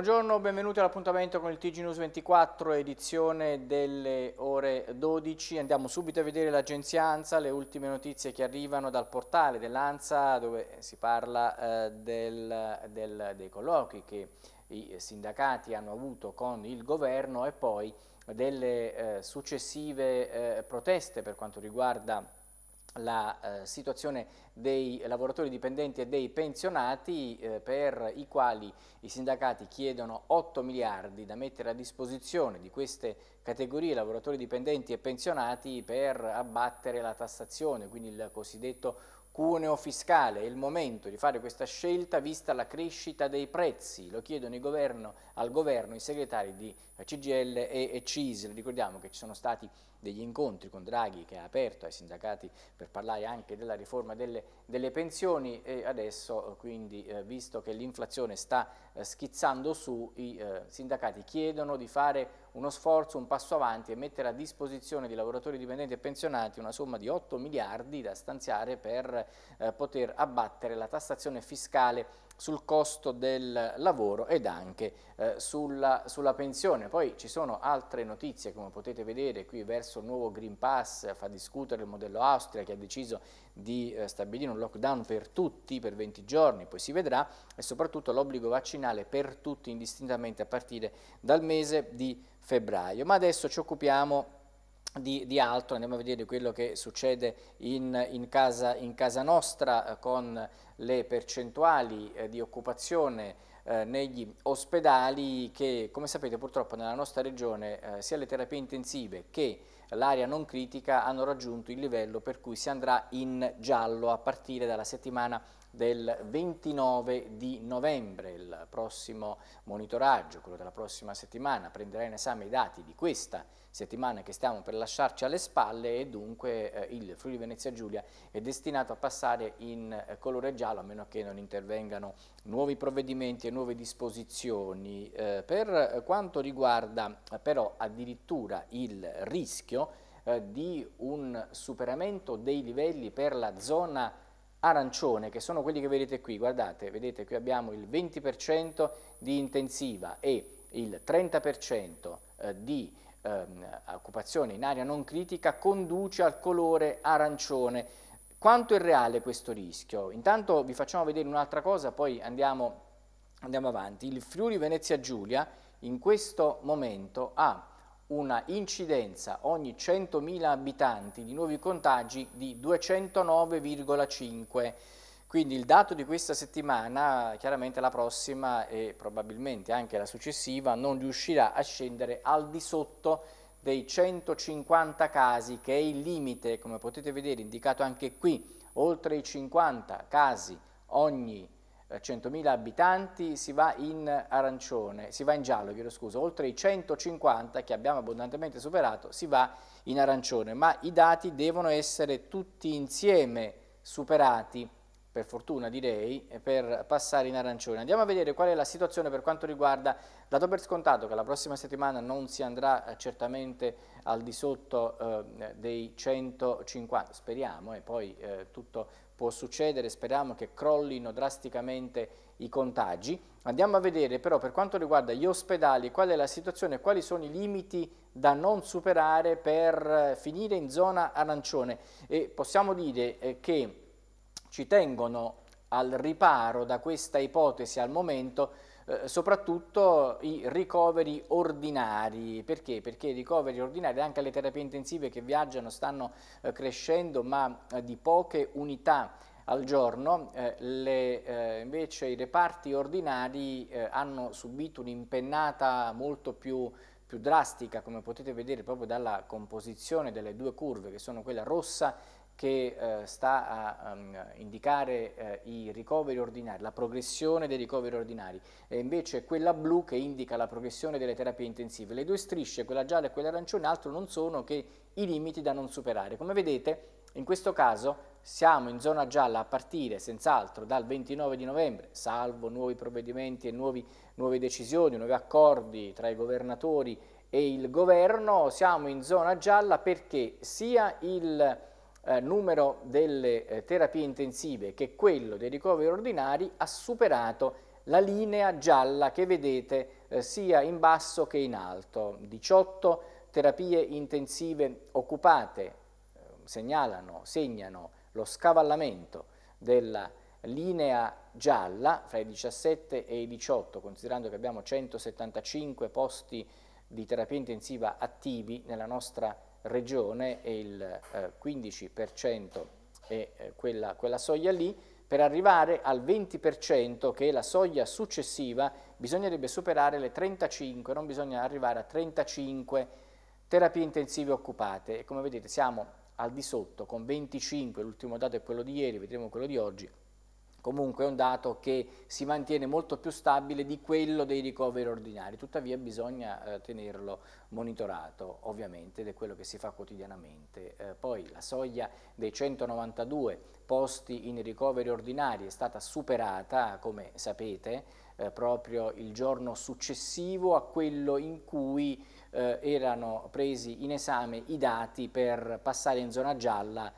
Buongiorno, benvenuti all'appuntamento con il TG News 24, edizione delle ore 12. Andiamo subito a vedere l'agenzia ANSA, le ultime notizie che arrivano dal portale dell'ANSA dove si parla eh, del, del, dei colloqui che i sindacati hanno avuto con il governo e poi delle eh, successive eh, proteste per quanto riguarda la eh, situazione dei lavoratori dipendenti e dei pensionati eh, per i quali i sindacati chiedono 8 miliardi da mettere a disposizione di queste categorie lavoratori dipendenti e pensionati per abbattere la tassazione, quindi il cosiddetto cuneo fiscale, è il momento di fare questa scelta vista la crescita dei prezzi, lo chiedono governo, al governo i segretari di CGL e, e CISL, ricordiamo che ci sono stati degli incontri con Draghi che ha aperto ai sindacati per parlare anche della riforma delle, delle pensioni e adesso eh, quindi eh, visto che l'inflazione sta eh, schizzando su i eh, sindacati chiedono di fare uno sforzo, un passo avanti e mettere a disposizione di lavoratori dipendenti e pensionati una somma di 8 miliardi da stanziare per eh, poter abbattere la tassazione fiscale sul costo del lavoro ed anche eh, sulla, sulla, pensione. Poi ci sono altre notizie, come potete vedere qui verso il nuovo Green Pass, fa discutere il modello Austria che ha deciso di eh, stabilire un lockdown per tutti per 20 giorni, poi si vedrà, e soprattutto l'obbligo vaccinale per tutti indistintamente a partire dal mese di febbraio. Ma adesso ci occupiamo di, di, altro, andiamo a vedere quello che succede in, in, casa, in casa, nostra eh, con le percentuali eh, di occupazione eh, negli ospedali che come sapete purtroppo nella nostra regione sia le terapie intensive che l'area non critica hanno raggiunto il livello per cui si andrà in giallo a partire dalla settimana del 29 di novembre, il prossimo monitoraggio, quello della prossima settimana, prenderà in esame i dati di questa settimana che stiamo per lasciarci alle spalle e dunque eh, il Friuli Venezia Giulia è destinato a passare in eh, colore giallo a meno che non intervengano nuovi provvedimenti e nuove disposizioni. Eh, per eh, quanto riguarda eh, però addirittura il rischio eh, di un superamento dei livelli per la zona arancione, che sono quelli che vedete qui, guardate, vedete qui abbiamo il 20% di intensiva e il 30% eh, di ehm, occupazione in area non critica conduce al colore arancione. Quanto è reale questo rischio? Intanto vi facciamo vedere un'altra cosa, poi andiamo, andiamo avanti. Il Friuli Venezia Giulia in questo momento ha una incidenza ogni 100.000 abitanti di nuovi contagi di 209,5. Quindi il dato di questa settimana, chiaramente la prossima e probabilmente anche la successiva, non riuscirà a scendere al di sotto dei 150 casi, che è il limite, come potete vedere, indicato anche qui, oltre i 50 casi ogni 100.000 eh, abitanti, si va in arancione, si va in giallo, chiedo scusa, oltre i 150 che abbiamo abbondantemente superato, si va in arancione, ma i dati devono essere tutti insieme superati, per fortuna direi, eh, per passare in arancione. Andiamo a vedere qual è la situazione per quanto riguarda, dato per scontato che la prossima settimana non si andrà eh, certamente al di sotto eh, dei 150, speriamo, e poi eh, tutto può succedere, speriamo che crollino drasticamente i contagi. Andiamo a vedere però per quanto riguarda gli ospedali qual è la situazione, quali sono i limiti da non superare per eh, finire in zona arancione e possiamo dire eh, che ci tengono al riparo da questa ipotesi al momento eh, soprattutto i ricoveri ordinari. Perché? Perché i ricoveri ordinari, e anche le terapie intensive che viaggiano, stanno eh, crescendo, ma eh, di poche unità al giorno, eh, le, eh, invece i reparti ordinari eh, hanno subito un'impennata molto più, più drastica, come potete vedere proprio dalla composizione delle due curve, che sono quella rossa che eh, sta a um, indicare eh, i ricoveri ordinari, la progressione dei ricoveri ordinari, e invece quella blu che indica la progressione delle terapie intensive. Le due strisce, quella gialla e quella arancione, altro non sono che i limiti da non superare. Come vedete, in questo caso siamo in zona gialla a partire senz'altro dal 29 di novembre, salvo nuovi provvedimenti e nuovi, nuove decisioni, nuovi accordi tra i governatori e il governo, siamo in zona gialla perché sia il eh, numero delle eh, terapie intensive che quello dei ricoveri ordinari ha superato la linea gialla che vedete eh, sia in basso che in alto. 18 terapie intensive occupate eh, segnalano, segnano lo scavallamento della linea gialla fra i 17 e i 18, considerando che abbiamo 175 posti di terapia intensiva attivi nella nostra regione e il 15% eh, è eh, quella, quella soglia lì, per arrivare al 20% che è la soglia successiva bisognerebbe superare le 35, non bisogna arrivare a 35 terapie intensive occupate e come vedete siamo al di sotto con 25, l'ultimo dato è quello di ieri, vedremo quello di oggi, comunque è un dato che si mantiene molto più stabile di quello dei ricoveri ordinari, tuttavia bisogna eh, tenerlo monitorato ovviamente ed è quello che si fa quotidianamente. Eh, poi la soglia dei 192 posti in ricoveri ordinari è stata superata, come sapete, eh, proprio il giorno successivo a quello in cui eh, erano presi in esame i dati per passare in zona gialla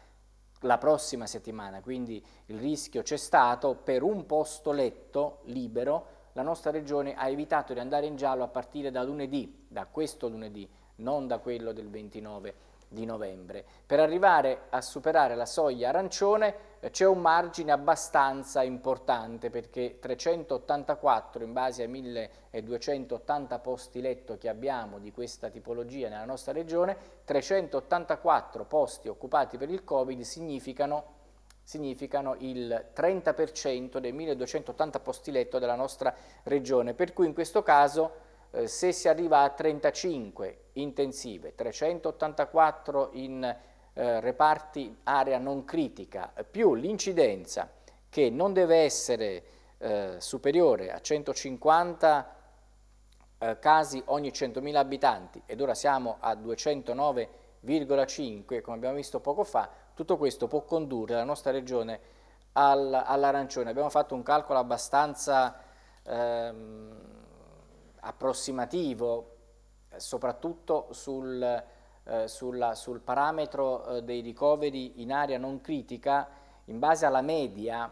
la prossima settimana, quindi il rischio c'è stato, per un posto letto libero la nostra regione ha evitato di andare in giallo a partire da lunedì, da questo lunedì, non da quello del 29 di novembre. Per arrivare a superare la soglia arancione eh, c'è un margine abbastanza importante perché 384 in base ai 1280 posti letto che abbiamo di questa tipologia nella nostra regione, 384 posti occupati per il Covid significano significano il 30% dei 1280 posti letto della nostra regione, per cui in questo caso eh, se si arriva a 35 intensive, 384 in eh, reparti area non critica, più l'incidenza che non deve essere eh, superiore a 150 eh, casi ogni 100.000 abitanti ed ora siamo a 209,5 come abbiamo visto poco fa, tutto questo può condurre la nostra regione all'arancione. Abbiamo fatto un calcolo abbastanza ehm, approssimativo, eh, soprattutto sul, eh, sulla, sul parametro eh, dei ricoveri in area non critica, in base alla media,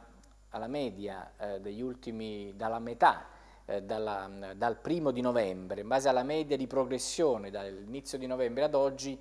alla media eh, degli ultimi, dalla metà, eh, dalla, dal primo di novembre, in base alla media di progressione dall'inizio di novembre ad oggi,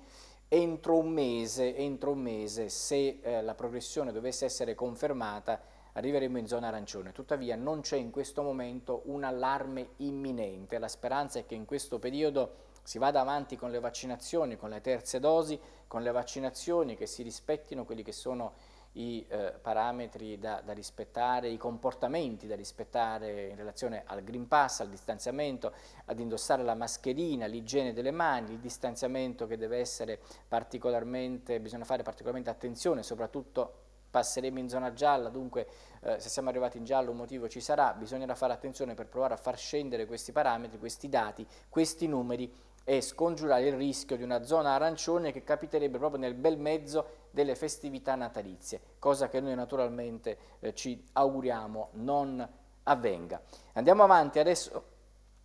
entro un mese, entro un mese se eh, la progressione dovesse essere confermata, arriveremo in zona arancione. Tuttavia non c'è in questo momento un allarme imminente. La speranza è che in questo periodo si vada avanti con le vaccinazioni, con le terze dosi, con le vaccinazioni che si rispettino quelli che sono i eh, parametri da, da, rispettare, i comportamenti da rispettare in relazione al Green Pass, al distanziamento, ad indossare la mascherina, l'igiene delle mani, il distanziamento che deve essere particolarmente, bisogna fare particolarmente attenzione, soprattutto passeremo in zona gialla, dunque eh, se siamo arrivati in giallo un motivo ci sarà, bisognerà fare attenzione per provare a far scendere questi parametri, questi dati, questi numeri e scongiurare il rischio di una zona arancione che capiterebbe proprio nel bel mezzo delle festività natalizie, cosa che noi naturalmente eh, ci auguriamo non avvenga. Andiamo avanti adesso,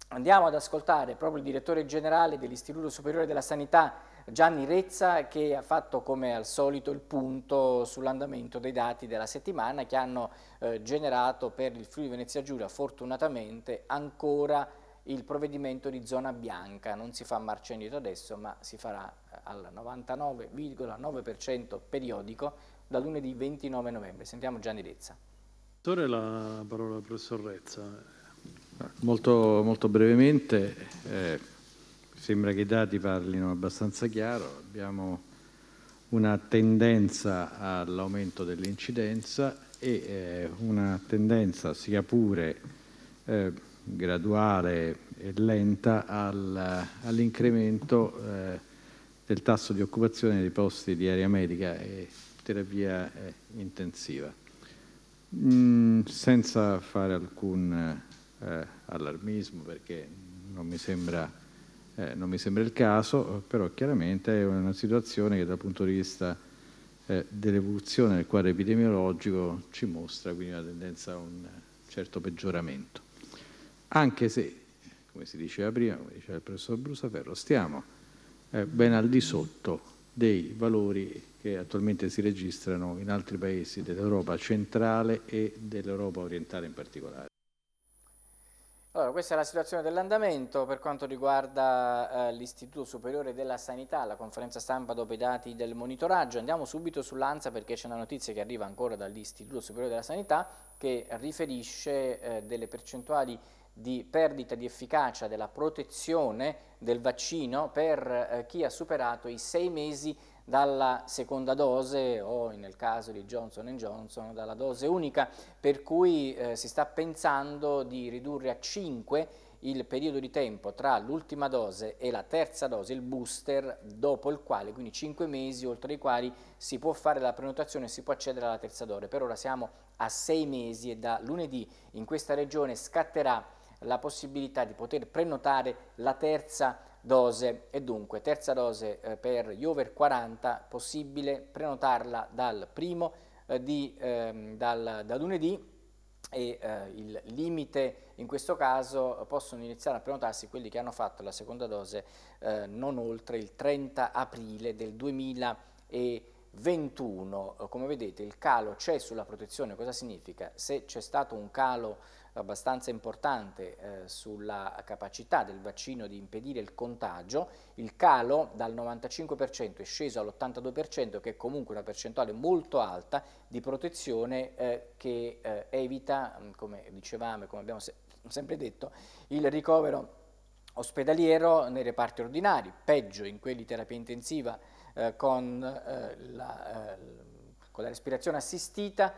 andiamo ad ascoltare proprio il direttore generale dell'Istituto Superiore della Sanità Gianni Rezza che ha fatto come al solito il punto sull'andamento dei dati della settimana che hanno eh, generato per il Friuli Venezia Giulia fortunatamente ancora il provvedimento di zona bianca, non si fa marcia indietro adesso ma si farà eh, al 99,9% periodico da lunedì 29 novembre. Sentiamo Gianni Rezza. La parola al professor Rezza. Molto, molto brevemente, eh sembra che i dati parlino abbastanza chiaro. Abbiamo una tendenza all'aumento dell'incidenza e eh, una tendenza sia pure eh, graduale e lenta al, all'incremento eh, del tasso di occupazione dei posti di area medica e terapia eh, intensiva, mm, senza fare alcun eh, allarmismo perché non mi sembra eh, non mi sembra il caso, eh, però chiaramente è una situazione che dal punto di vista eh, dell'evoluzione del quadro epidemiologico ci mostra quindi una tendenza a un certo peggioramento. Anche se, come si diceva prima, come diceva il professor Brusaferro, stiamo ben al di sotto dei valori che attualmente si registrano in altri paesi dell'Europa centrale e dell'Europa orientale in particolare. Allora, questa è la situazione dell'andamento per quanto riguarda eh, l'Istituto Superiore della Sanità, la conferenza stampa dopo i dati del monitoraggio. Andiamo subito sull'ANSA perché c'è una notizia che arriva ancora dall'Istituto Superiore della Sanità che riferisce eh, delle percentuali di perdita di efficacia della protezione del vaccino per eh, chi ha superato i sei mesi dalla seconda dose o nel caso di Johnson Johnson dalla dose unica, per cui eh, si sta pensando di ridurre a 5 il periodo di tempo tra l'ultima dose e la terza dose, il booster, dopo il quale, quindi 5 mesi oltre i quali si può fare la prenotazione e si può accedere alla terza dose. Per ora siamo a 6 mesi e da lunedì in questa regione scatterà la possibilità di poter prenotare la terza dose dose e dunque terza dose eh, per gli over 40 possibile prenotarla dal primo eh, di, ehm, dal, da lunedì e eh, il limite in questo caso eh, possono iniziare a prenotarsi quelli che hanno fatto la seconda dose eh, non oltre il 30 aprile del 2021. Come vedete il calo c'è sulla protezione, cosa significa? Se c'è stato un calo abbastanza importante eh, sulla capacità del vaccino di impedire il contagio, il calo dal 95% è sceso all'82% che è comunque una percentuale molto alta di protezione eh, che eh, evita, mm, come dicevamo e come abbiamo se sempre detto, il ricovero ospedaliero nei reparti ordinari, peggio in quelli di terapia intensiva eh, con eh, la, eh, con la respirazione assistita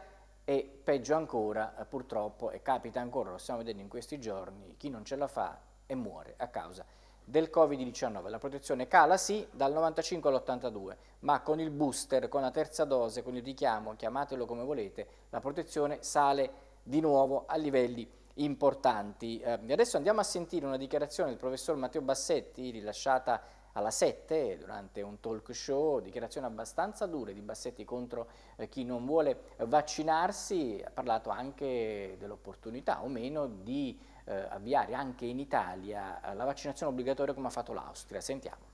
e peggio ancora eh, purtroppo, e capita ancora, lo stiamo vedendo in questi giorni, chi non ce la fa e muore a causa del Covid-19. La protezione cala sì dal 95 all'82, ma con il booster, con la terza dose, con il richiamo, chiamatelo come volete, la protezione sale di nuovo a livelli importanti. Eh, adesso andiamo a sentire una dichiarazione del professor Matteo Bassetti rilasciata alla 7 durante un talk show, dichiarazioni abbastanza dure di Bassetti contro eh, chi non vuole vaccinarsi, ha parlato anche dell'opportunità o meno di eh, avviare anche in Italia eh, la vaccinazione obbligatoria come ha fatto l'Austria. Sentiamolo.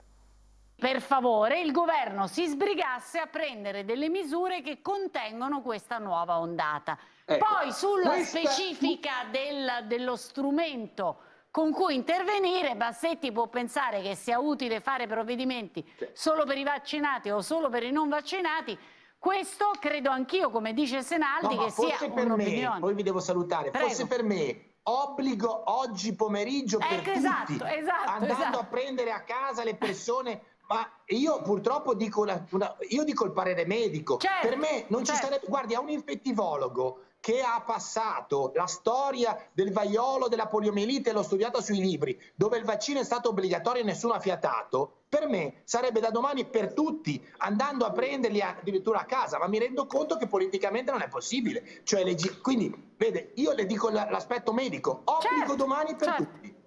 Per favore il governo si sbrigasse a prendere delle misure che contengono questa nuova ondata. Ecco, Poi sulla specifica del, dello strumento con cui intervenire, Bassetti può pensare che sia utile fare provvedimenti solo per i vaccinati o solo per i non vaccinati, questo credo anch'io, come dice Senaldi, no, che sia un'opinione. Me, poi vi devo salutare, Prego. forse per me obbligo oggi pomeriggio eh, per ecco, tutti, esatto, esatto, andando esatto. a prendere a casa le persone ma io purtroppo dico, una, una, io dico il parere medico, certo, per me non certo. ci sarebbe, guardi, a un infettivologo che ha passato la storia del vaiolo, della poliomielite, l'ho studiata sui libri, dove il vaccino è stato obbligatorio e nessuno ha fiatato, per me sarebbe da domani per tutti, andando a prenderli addirittura a casa, ma mi rendo conto che politicamente non è possibile. Cioè, quindi, vede, io le dico l'aspetto medico, obbligo certo, domani per certo. tutti.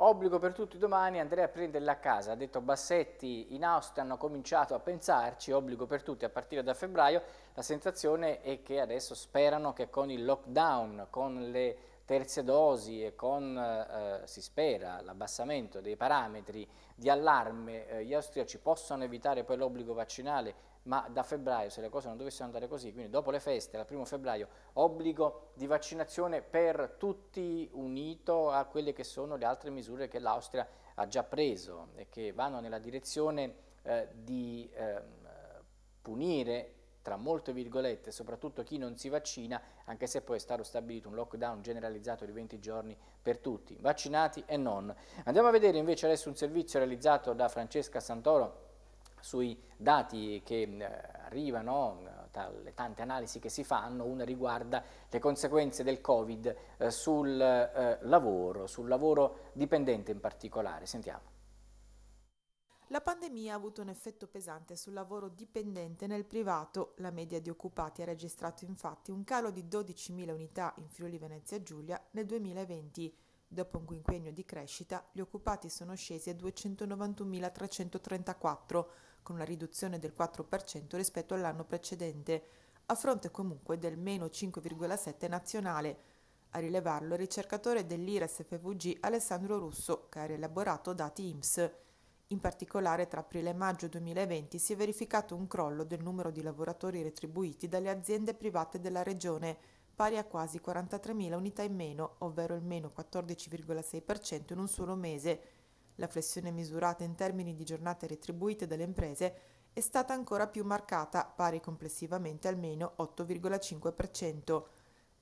Obbligo per tutti domani, Andrea a prenderla a casa. Ha detto Bassetti, in Austria hanno cominciato a pensarci, obbligo per tutti a partire da febbraio. La sensazione è che adesso sperano che con il lockdown, con le terze dosi e con, eh, si spera, l'abbassamento dei parametri di allarme, eh, gli austriaci possano evitare poi l'obbligo vaccinale ma da febbraio, se le cose non dovessero andare così, quindi dopo le feste, dal primo febbraio, obbligo di vaccinazione per tutti unito a quelle che sono le altre misure che l'Austria ha già preso e che vanno nella direzione eh, di eh, punire tra molte virgolette, soprattutto chi non si vaccina, anche se poi è stato stabilito un lockdown generalizzato di 20 giorni per tutti, vaccinati e non. Andiamo a vedere invece adesso un servizio realizzato da Francesca Santoro sui dati che eh, arrivano eh, dalle tante analisi che si fanno, una riguarda le conseguenze del Covid eh, sul lavoro, sul lavoro dipendente in particolare. Sentiamo. La pandemia ha avuto un effetto pesante sul lavoro dipendente nel privato. La media di occupati ha registrato infatti un calo di 12.000 unità in Friuli Venezia Giulia nel 2020. Dopo un quinquennio di crescita, gli occupati sono scesi a 291.334 con una riduzione del 4% rispetto all'anno precedente, a fronte comunque del meno 5,7 nazionale. A rilevarlo il ricercatore dell'IRES-FVG Alessandro Russo, che ha rielaborato dati IMSS. In particolare, tra aprile e maggio 2020 si è verificato un crollo del numero di lavoratori retribuiti dalle aziende private della regione, pari a quasi 43.000 unità in meno, ovvero il meno 14,6% in un solo mese, la flessione misurata in termini di giornate retribuite dalle imprese è stata ancora più marcata, pari complessivamente almeno 8,5%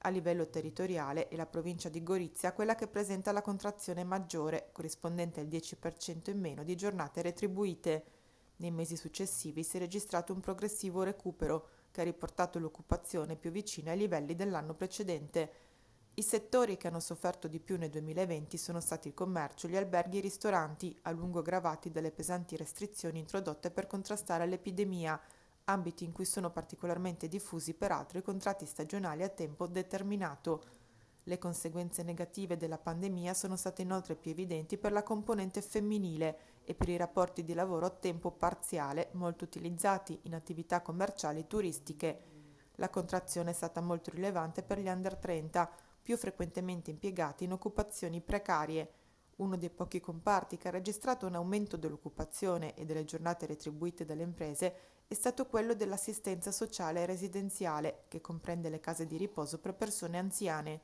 a livello territoriale è la provincia di Gorizia quella che presenta la contrazione maggiore, corrispondente al 10% in meno di giornate retribuite. Nei mesi successivi si è registrato un progressivo recupero che ha riportato l'occupazione più vicina ai livelli dell'anno precedente, i settori che hanno sofferto di più nel 2020 sono stati il commercio, gli alberghi e i ristoranti, a lungo gravati dalle pesanti restrizioni introdotte per contrastare l'epidemia, ambiti in cui sono particolarmente diffusi peraltro i contratti stagionali a tempo determinato. Le conseguenze negative della pandemia sono state inoltre più evidenti per la componente femminile e per i rapporti di lavoro a tempo parziale molto utilizzati in attività commerciali e turistiche. La contrazione è stata molto rilevante per gli under 30, più frequentemente impiegati in occupazioni precarie, uno dei pochi comparti che ha registrato un aumento dell'occupazione e delle giornate retribuite dalle imprese è stato quello dell'assistenza sociale e residenziale, che comprende le case di riposo per persone anziane.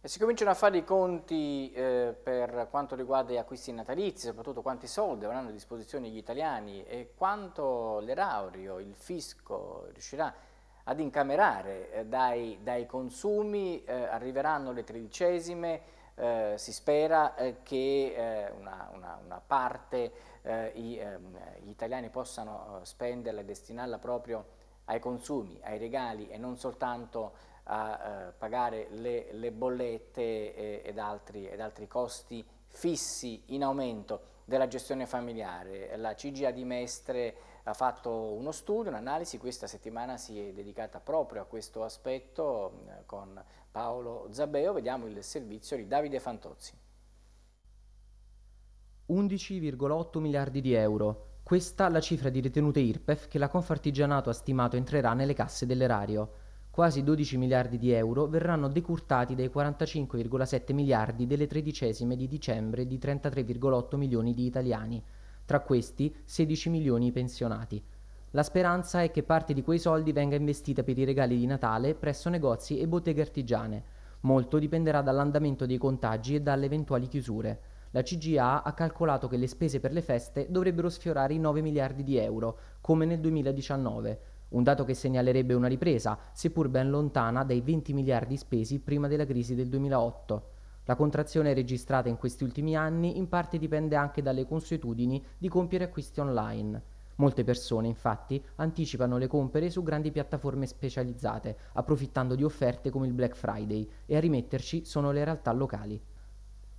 E si cominciano a fare i conti eh, per quanto riguarda gli acquisti natalizi, soprattutto quanti soldi avranno a disposizione gli italiani e quanto l'erario, il fisco riuscirà a ad incamerare eh, dai, dai consumi, eh, arriveranno le tredicesime, eh, si spera eh, che eh, una, una, una, parte eh, i, ehm, gli italiani possano spenderla e destinarla proprio ai consumi, ai regali e non soltanto a pagare le, le bollette ed altri, ed altri costi fissi in aumento della gestione familiare. La CGA di Mestre ha fatto uno studio, un'analisi, questa settimana si è dedicata proprio a questo aspetto eh, con Paolo Zabeo, vediamo il servizio di Davide Fantozzi. 11,8 miliardi di euro. Questa è la cifra di ritenute IRPEF che la Confartigianato ha stimato entrerà nelle casse dell'erario quasi 12 miliardi di euro verranno decurtati dai 45,7 miliardi delle tredicesime di dicembre di 33,8 milioni di italiani, tra questi 16 milioni pensionati. La speranza è che parte di quei soldi venga investita per i regali di Natale presso negozi e botteghe artigiane. Molto dipenderà dall'andamento dei contagi e dalle eventuali chiusure. La CGA ha calcolato che le spese per le feste dovrebbero sfiorare i 9 miliardi di euro, come nel 2019, un dato che segnalerebbe una ripresa, seppur ben lontana dai 20 miliardi spesi prima della crisi del 2008. La contrazione registrata in questi ultimi anni in parte dipende anche dalle consuetudini di compiere acquisti online. Molte persone, infatti, anticipano le compere su grandi piattaforme specializzate, approfittando di offerte come il Black Friday, e a rimetterci sono le realtà locali.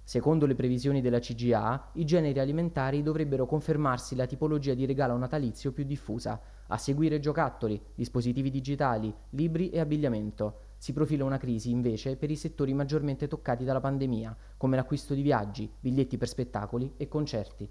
Secondo le previsioni della CGA, i generi alimentari dovrebbero confermarsi la tipologia di regalo natalizio più diffusa, a seguire giocattoli, dispositivi digitali, libri e abbigliamento. Si profila una crisi invece per i settori maggiormente toccati dalla pandemia, come l'acquisto di viaggi, biglietti per spettacoli e concerti.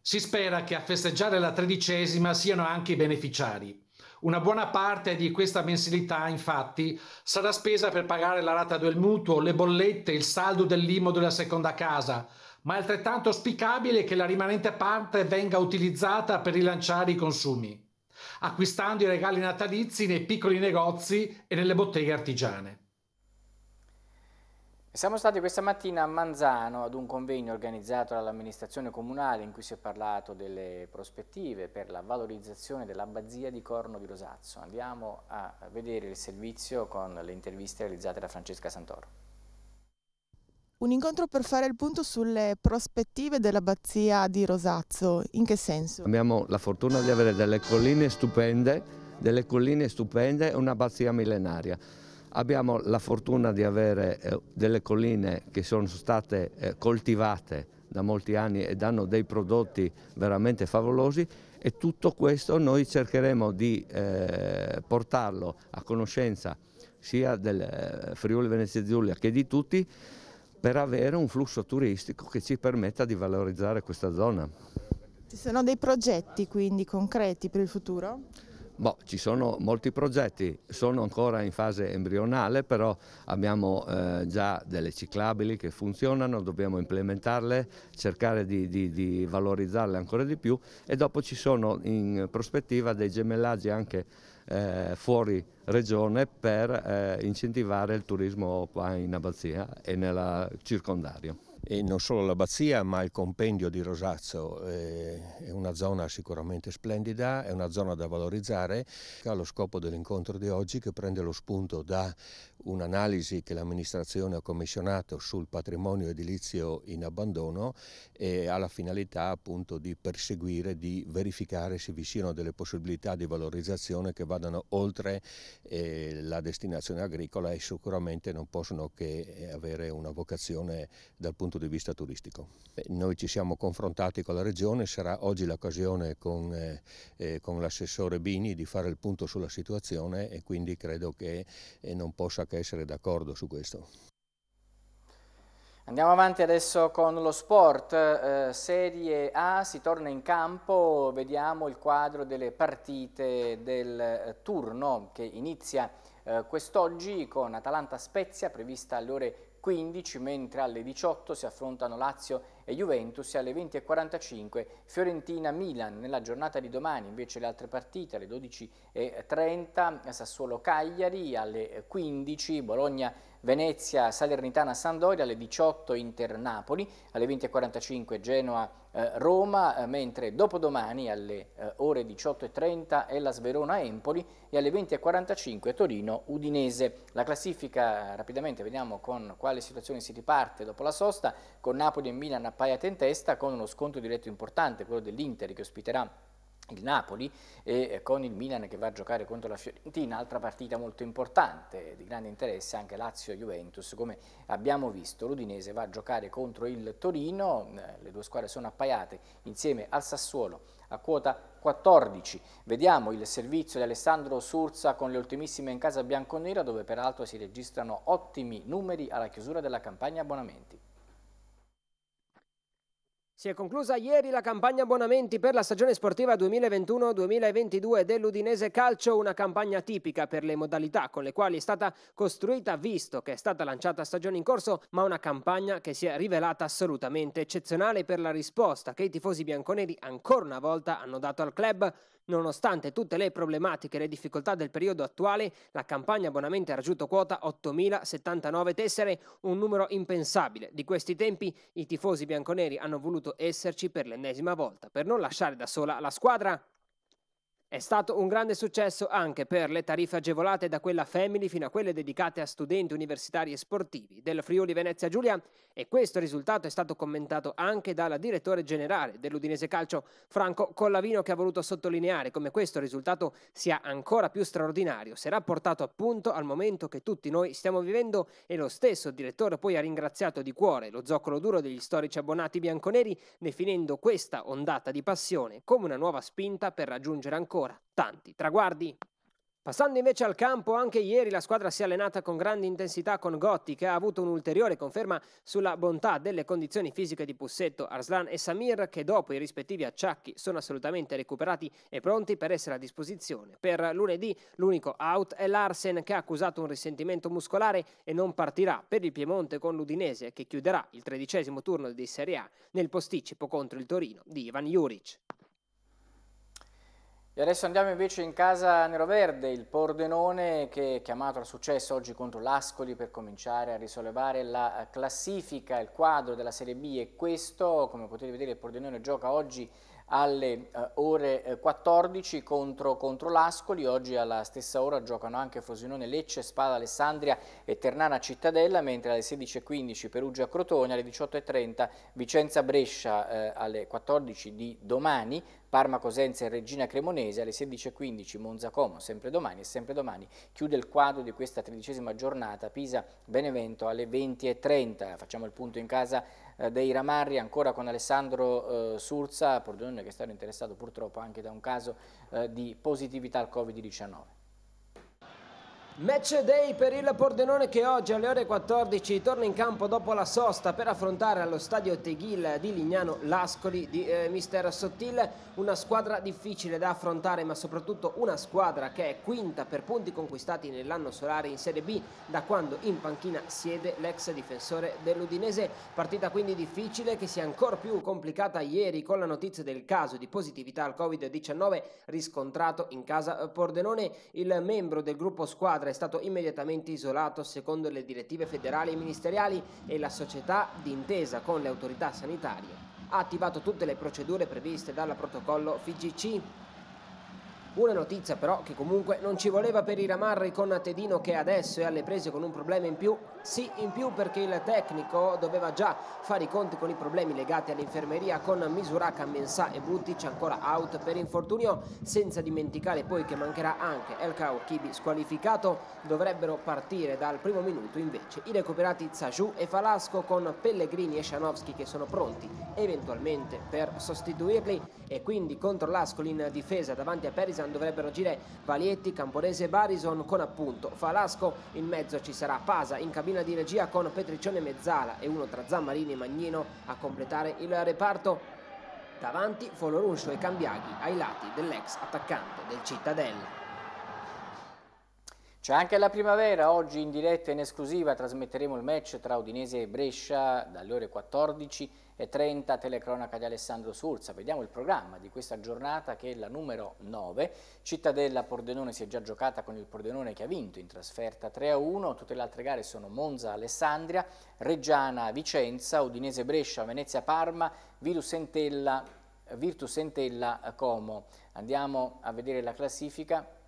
Si spera che a festeggiare la tredicesima siano anche i beneficiari. Una buona parte di questa mensilità, infatti, sarà spesa per pagare la rata del mutuo, le bollette, il saldo dell'IMO della seconda casa, ma è altrettanto auspicabile che la rimanente parte venga utilizzata per rilanciare i consumi, acquistando i regali natalizi nei piccoli negozi e nelle botteghe artigiane. Siamo stati questa mattina a Manzano ad un convegno organizzato dall'amministrazione comunale in cui si è parlato delle prospettive per la valorizzazione dell'abbazia di Corno di Rosazzo. Andiamo a vedere il servizio con le interviste realizzate da Francesca Santoro. Un incontro per fare il punto sulle prospettive dell'abbazia di Rosazzo. In che senso? Abbiamo la fortuna di avere delle colline stupende, delle colline stupende e un'abbazia millenaria Abbiamo la fortuna di avere eh, delle colline che sono state eh, coltivate da molti anni e danno dei prodotti veramente favolosi e tutto questo noi cercheremo di eh, portarlo a conoscenza sia del Friuli Venezia Giulia che di tutti per avere un flusso turistico che ci permetta di valorizzare questa zona. Ci sono dei progetti quindi concreti per il futuro? Boh, ci sono molti progetti, sono ancora in fase embrionale, però abbiamo eh, già delle ciclabili che funzionano, dobbiamo implementarle, cercare di, di, di, valorizzarle ancora di più e dopo ci sono in prospettiva dei gemellaggi anche eh, fuori regione per eh, incentivare il turismo qua in Abbazia e nel circondario e non solo l'abbazia ma il compendio di Rosazzo eh, è una zona sicuramente splendida, è una zona da valorizzare, ha lo scopo dell'incontro di oggi che prende lo spunto da un'analisi che l'amministrazione ha commissionato sul patrimonio edilizio in abbandono e ha la finalità appunto di perseguire, di verificare se vi siano delle possibilità di valorizzazione che vadano oltre eh, la destinazione agricola e sicuramente non possono che avere una vocazione dal punto punto di vista turistico. Noi ci siamo confrontati con la Regione, sarà oggi l'occasione con, eh, eh, con l'assessore Bini di fare il punto sulla situazione e quindi credo che eh, non possa che essere d'accordo su questo. Andiamo avanti adesso con lo sport, eh, Serie A, si torna in campo, vediamo il quadro delle partite del eh, turno che inizia eh, quest'oggi con Atalanta-Spezia prevista alle ore 15, mentre alle 18 si affrontano Lazio e Juventus e alle 20.45 Fiorentina-Milan. Nella giornata di domani invece le altre partite alle 12.30 Sassuolo-Cagliari, alle 15 bologna Venezia, Salernitana, Sandoria, alle 18 Inter Napoli, alle 20.45 Genoa eh, Roma, eh, mentre dopodomani alle eh, ore 18.30 è la Sverona Empoli e alle 20.45 Torino Udinese. La classifica rapidamente vediamo con quale situazione si riparte dopo la sosta, con Napoli e Milan appaiate in testa con uno sconto diretto importante, quello dell'Inter che ospiterà il Napoli e eh, con il Milan che va a giocare contro la Fiorentina, altra partita molto importante, di grande interesse anche Lazio-Juventus, come abbiamo visto l'Udinese va a giocare contro il Torino, eh, le due squadre sono appaiate insieme al Sassuolo a quota 14. Vediamo il servizio di Alessandro Sursa con le ultimissime in casa bianconera dove peraltro si registrano ottimi numeri alla chiusura della campagna abbonamenti. Si è conclusa ieri la campagna abbonamenti per la stagione sportiva 2021-2022 dell'Udinese Calcio, una campagna tipica per le modalità con le quali è stata costruita, visto che è stata lanciata a stagione in corso, ma una campagna che si è rivelata assolutamente eccezionale per la risposta che i tifosi bianconeri ancora una volta hanno dato al club. Nonostante tutte le problematiche e le difficoltà del periodo attuale, la campagna abbonamenti ha raggiunto quota 8.079 tessere, un numero impensabile. Di questi tempi i tifosi bianconeri hanno voluto esserci per l'ennesima volta, per non lasciare da sola la squadra è stato un grande successo anche per le tariffe agevolate da quella Family fino a quelle dedicate a studenti universitari e sportivi del Friuli Venezia Giulia e questo risultato è stato commentato anche dalla direttore generale dell'Udinese Calcio Franco Collavino che ha voluto sottolineare come questo risultato sia ancora più straordinario se portato appunto al momento che tutti noi stiamo vivendo e lo stesso direttore poi ha ringraziato di cuore lo zoccolo duro degli storici abbonati bianconeri definendo questa ondata di passione come una nuova spinta per raggiungere ancora ancora tanti traguardi. Passando invece al campo, anche ieri la squadra si è allenata con grande intensità con Gotti, che ha avuto un'ulteriore conferma sulla bontà delle condizioni fisiche di Pussetto, Arslan e Samir, che dopo i rispettivi acciacchi sono assolutamente recuperati e pronti per essere a disposizione. Per lunedì l'unico out è Larsen, che ha accusato un risentimento muscolare e non partirà per il Piemonte con l'Udinese, che chiuderà il tredicesimo turno di Serie A nel posticipo contro il Torino di Ivan Juric. E adesso andiamo invece in casa neroverde, il Pordenone che è chiamato al successo oggi contro l'Ascoli per cominciare a risollevare la classifica, il quadro della Serie B è questo, come potete vedere il Pordenone gioca oggi alle eh, ore 14 eh, contro, contro l'Ascoli, oggi alla stessa ora giocano anche Frosinone Lecce, Spada Alessandria e Ternana Cittadella, mentre alle 16.15 Perugia Crotone, alle 18.30 Vicenza Brescia eh, alle 14 di domani, Parma, Cosenza e Regina Cremonese alle 16.15, Monza Como sempre domani e sempre domani chiude il quadro di questa tredicesima giornata, Pisa Benevento alle 20.30, facciamo il punto in casa eh, dei Ramarri ancora con Alessandro eh, Surza, Pordenone che è stato interessato purtroppo anche da un caso eh, di positività al Covid-19. Match day per il Pordenone che oggi alle ore 14 torna in campo dopo la sosta per affrontare allo stadio Teghil di Lignano l'Ascoli di eh, Mister Sottil, una squadra difficile da affrontare ma soprattutto una squadra che è quinta per punti conquistati nell'anno solare in Serie B da quando in panchina siede l'ex difensore dell'Udinese, partita quindi difficile che si è ancora più complicata ieri con la notizia del caso di positività al Covid-19 riscontrato in casa Pordenone, il membro del gruppo squadra squadra è stato immediatamente isolato secondo le direttive federali e ministeriali e la società, d'intesa con le autorità sanitarie, ha attivato tutte le procedure previste dal protocollo FIGC una notizia però che comunque non ci voleva per i ramarri con Tedino che adesso è alle prese con un problema in più. Sì, in più perché il tecnico doveva già fare i conti con i problemi legati all'infermeria con Misuraka, Mensah e Butic ancora out per infortunio, senza dimenticare poi che mancherà anche Elkao Kibi squalificato. Dovrebbero partire dal primo minuto invece i recuperati Zaju e Falasco con Pellegrini e Shanowski che sono pronti eventualmente per sostituirli e quindi contro l'Ascoli in difesa davanti a Perisan Partizan dovrebbero agire Valietti, Camporese, Barison con appunto Falasco, in mezzo ci sarà Pasa in cabina di regia con Petriccione Mezzala e uno tra Zammarini e Magnino a completare il reparto. Davanti Foloruncio e Cambiaghi ai lati dell'ex attaccante del Cittadella. C'è anche la primavera, oggi in diretta in esclusiva trasmetteremo il match tra Udinese e Brescia dalle ore 14.30, telecronaca di Alessandro Surza. Vediamo il programma di questa giornata che è la numero 9. Cittadella Pordenone si è già giocata con il Pordenone che ha vinto in trasferta 3-1, tutte le altre gare sono Monza Alessandria, Reggiana Vicenza, Udinese Brescia, Venezia Parma, Virtus Entella Como. Andiamo a vedere la classifica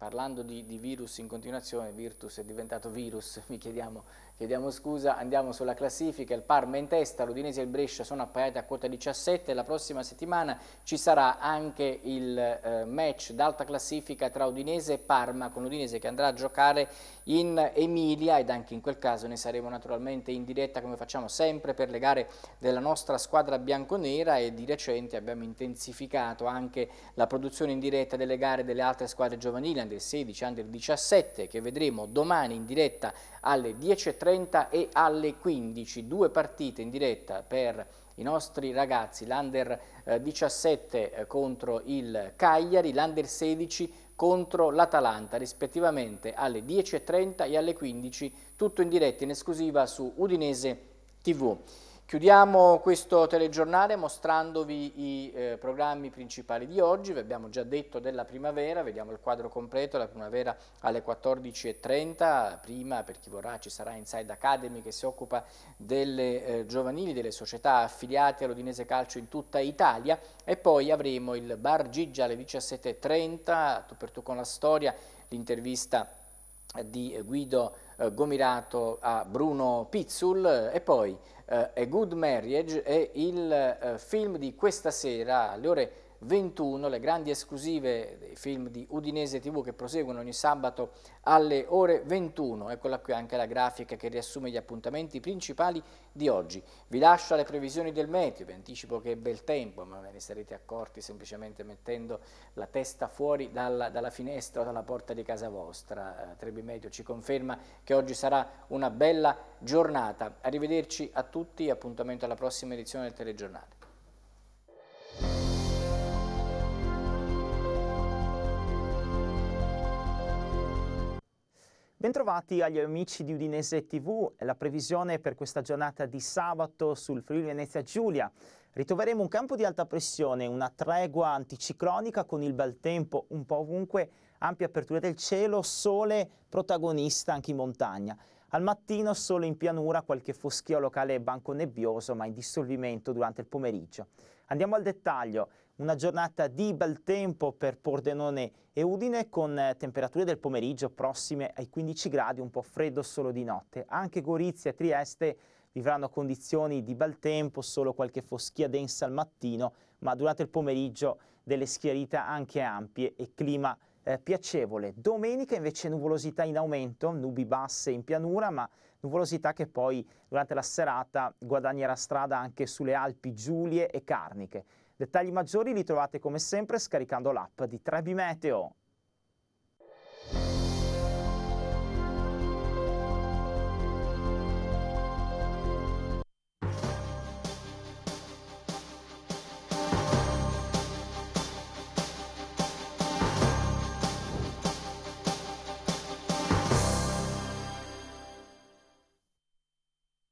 parlando di, di virus in continuazione, Virtus è diventato virus, mi chiediamo Chiediamo scusa, andiamo sulla classifica, il Parma in testa, l'Udinese e il Brescia sono appaiati a quota 17, la prossima settimana ci sarà anche il eh, match d'alta classifica tra Udinese e Parma, con l'Udinese che andrà a giocare in Emilia ed anche in quel caso ne saremo naturalmente in diretta come facciamo sempre per le gare della nostra squadra bianconera e di recente abbiamo intensificato anche la produzione in diretta delle gare delle altre squadre giovanili, under 16, under 17, che vedremo domani in diretta alle 10.30 15.30 e alle 15, due partite in diretta per i nostri ragazzi, l'Under 17 eh, eh, contro il Cagliari, l'Under 16 contro l'Atalanta, rispettivamente alle 10.30 e alle 15, tutto in diretta in esclusiva su Udinese TV. Chiudiamo questo telegiornale mostrandovi i eh, programmi principali di oggi, vi abbiamo già detto della primavera, vediamo il quadro completo, la primavera alle 14.30, prima per chi vorrà ci sarà Inside Academy che si occupa delle eh, giovanili, delle società affiliate all'Odinese Calcio in tutta Italia e poi avremo il Bar Gigia alle 17.30, tu per tu con la storia, l'intervista di Guido eh, Gomirato a Bruno Pizzul e poi eh, A Good Marriage è il eh, film di questa sera alle ore 21, le grandi esclusive dei film di Udinese TV che proseguono ogni sabato alle ore 21. Eccola qui anche la grafica che riassume gli appuntamenti principali di oggi. Vi lascio alle previsioni del meteo, vi anticipo che è bel tempo, ma ve ne sarete accorti semplicemente mettendo la testa fuori dalla, dalla finestra o dalla porta di casa vostra. Eh, Trebi Meteo ci conferma che oggi sarà una bella giornata. Arrivederci a tutti, appuntamento alla prossima edizione del telegiornale. Bentrovati agli amici di Udinese TV, la previsione per questa giornata di sabato sul Friuli Venezia Giulia. Ritroveremo un campo di alta pressione, una tregua anticiclonica con il bel tempo un po' ovunque, ampia apertura del cielo, sole protagonista anche in montagna. Al mattino solo in pianura qualche foschio locale banco nebbioso ma in dissolvimento durante il pomeriggio. Andiamo al dettaglio, una giornata di bel tempo per Pordenone e Udine con eh, temperature del pomeriggio prossime ai 15 gradi, un po' freddo solo di notte. Anche Gorizia e Trieste vivranno condizioni di bel tempo, solo qualche foschia densa al mattino, ma durante il pomeriggio delle schiarite anche ampie e clima freddo eh, piacevole. Domenica invece nuvolosità in aumento, nubi basse in pianura, ma nuvolosità che poi durante la serata guadagnerà strada anche sulle Alpi Giulie e Carniche. Dettagli maggiori li trovate come sempre scaricando l'app di Trebi Meteo.